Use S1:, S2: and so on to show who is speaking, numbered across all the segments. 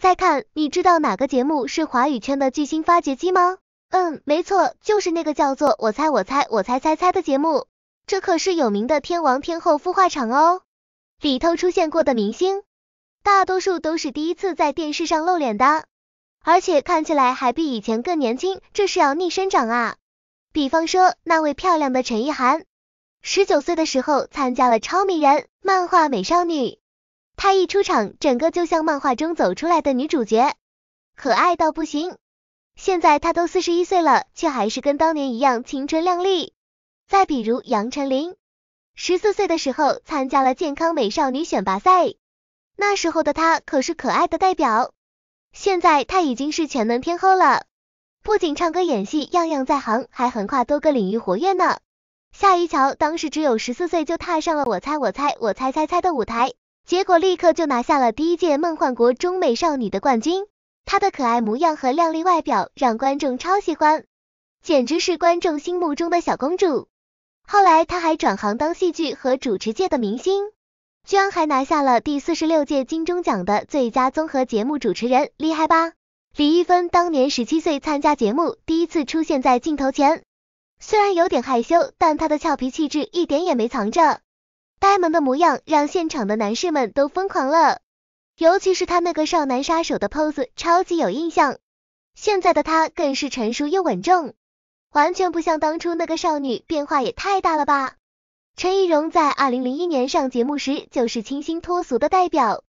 S1: 猜猜看，你知道哪个节目是华语圈的巨星发掘机吗？嗯，没错，就是那个叫做《我猜我猜我猜猜猜》的节目。这可是有名的天王天后孵化场哦。里头出现过的明星，大多数都是第一次在电视上露脸的，而且看起来还比以前更年轻，这是要逆生长啊！比方说，那位漂亮的陈意涵，十九岁的时候参加了《超迷人漫画美少女》。她一出场，整个就像漫画中走出来的女主角，可爱到不行。现在她都四十一岁了，却还是跟当年一样青春靓丽。再比如杨丞琳，十四岁的时候参加了健康美少女选拔赛，那时候的她可是可爱的代表。现在她已经是全能天后了，不仅唱歌、演戏，样样在行，还横跨多个领域活跃呢。夏一乔当时只有十四岁，就踏上了我猜我猜我猜猜猜的舞台。结果立刻就拿下了第一届梦幻国中美少女的冠军，她的可爱模样和靓丽外表让观众超喜欢，简直是观众心目中的小公主。后来她还转行当戏剧和主持界的明星，居然还拿下了第四十六届金钟奖的最佳综合节目主持人，厉害吧？李易峰当年十七岁参加节目，第一次出现在镜头前，虽然有点害羞，但她的俏皮气质一点也没藏着。呆萌的模样让现场的男士们都疯狂了，尤其是他那个少男杀手的 pose 超级有印象。现在的他更是成熟又稳重，完全不像当初那个少女，变化也太大了吧！陈怡蓉在二零零一年上节目时就是清新脱俗的代表，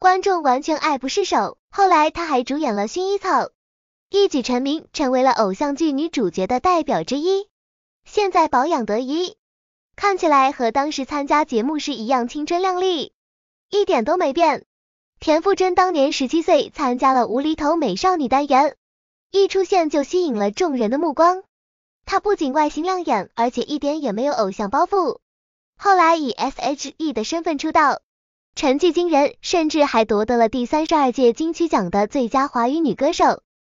S1: 观众完全爱不释手。后来她还主演了《薰衣草》，一举成名，成为了偶像剧女主角的代表之一。现在保养得宜。看起来和当时参加节目时一样青春靓丽，一点都没变。田馥甄当年十七岁，参加了无厘头美少女单元，一出现就吸引了众人的目光。她不仅外形亮眼，而且一点也没有偶像包袱。后来以 S.H.E 的身份出道，成绩惊人，甚至还夺得了第三十二届金曲奖的最佳华语女歌手。